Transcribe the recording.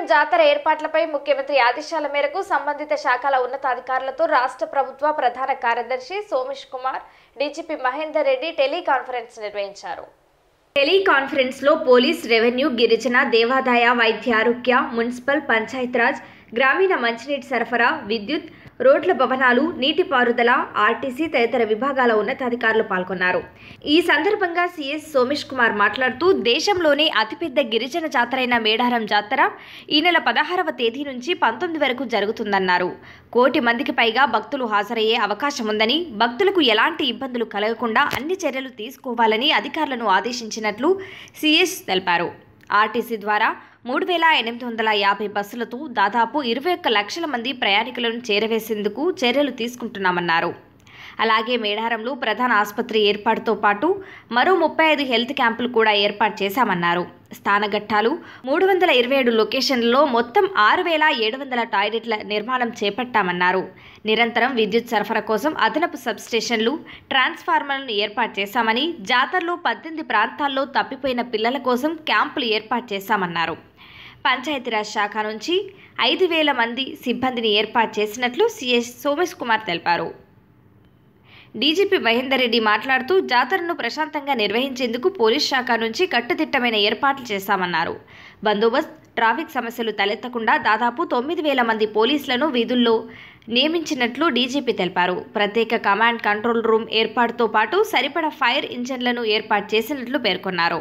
పోచారం జాతర ఏర్పాట్లపై ముఖ్యమంత్రి ఆదేశాల మేరకు సంబంధిత శాఖల ఉన్నతాధికారులతో రాష్ట్ర ప్రభుత్వ ప్రధాన కార్యదర్శి సోమేష్ కుమార్ డీజీపీ మహేందర్ రెడ్డి టెలికాన్ఫరెన్స్ నిర్వహించారు టెలికాన్ఫరెన్స్ లో పోలీస్ రెవెన్యూ గిరిజన దేవాదాయ వైద్య ఆరోగ్య మున్సిపల్ రాజ్ గ్రామీణ మంచినీటి సరఫరా విద్యుత్ రోడ్ల భవనాలు నీటిపారుదల ఆర్టీసీ తదితర విభాగాల ఉన్నతాధికారులు పాల్గొన్నారు ఈ సందర్భంగా సీఎస్ సోమేష్ కుమార్ మాట్లాడుతూ దేశంలోనే అతిపెద్ద గిరిజన జాతరైన మేడారం జాతర ఈ నెల పదహారవ తేదీ నుంచి పంతొమ్మిది వరకు జరుగుతుందన్నారు కోటి మందికి పైగా భక్తులు హాజరయ్యే అవకాశం ఉందని భక్తులకు ఎలాంటి ఇబ్బందులు కలగకుండా అన్ని చర్యలు తీసుకోవాలని అధికారులను ఆదేశించినట్లు సీఎస్ తెలిపారు ఆర్టీసీ ద్వారా మూడు వేల ఎనిమిది వందల యాభై బస్సులతో దాదాపు ఇరవై ఒక్క లక్షల మంది ప్రయాణికులను చేరవేసేందుకు చర్యలు తీసుకుంటున్నామన్నారు అలాగే మేడారంలో ప్రధాన ఆసుపత్రి ఏర్పాటుతో పాటు మరో ముప్పై ఐదు హెల్త్ క్యాంపులు కూడా ఏర్పాటు చేశామన్నారు స్థానఘట్టాలు మూడు వందల ఇరవై ఏడు లొకేషన్లలో మొత్తం ఆరు వేల ఏడు వందల టాయిలెట్ల నిర్మాణం చేపట్టామన్నారు నిరంతరం విద్యుత్ సరఫరా కోసం అదనపు సబ్స్టేషన్లు ట్రాన్స్ఫార్మర్లను ఏర్పాటు చేశామని జాతరలో పద్దెనిమిది ప్రాంతాల్లో తప్పిపోయిన పిల్లల కోసం క్యాంపులు ఏర్పాటు చేశామన్నారు పంచాయతీరాజ్ శాఖ నుంచి ఐదు వేల మంది సిబ్బందిని ఏర్పాటు చేసినట్లు సిఎస్ సోమేష్ కుమార్ తెలిపారు డీజీపీ మహేందర్ రెడ్డి మాట్లాడుతూ జాతరను ప్రశాంతంగా నిర్వహించేందుకు పోలీస్ శాఖ నుంచి కట్టుదిట్టమైన ఏర్పాట్లు చేశామన్నారు బందోబస్తు ట్రాఫిక్ సమస్యలు తలెత్తకుండా దాదాపు తొమ్మిది వేల మంది పోలీసులను వీధుల్లో నియమించినట్లు డీజీపీ తెలిపారు ప్రత్యేక కమాండ్ కంట్రోల్ రూమ్ ఏర్పాటుతో పాటు సరిపడా ఫైర్ ఇంజన్లను ఏర్పాటు చేసినట్లు పేర్కొన్నారు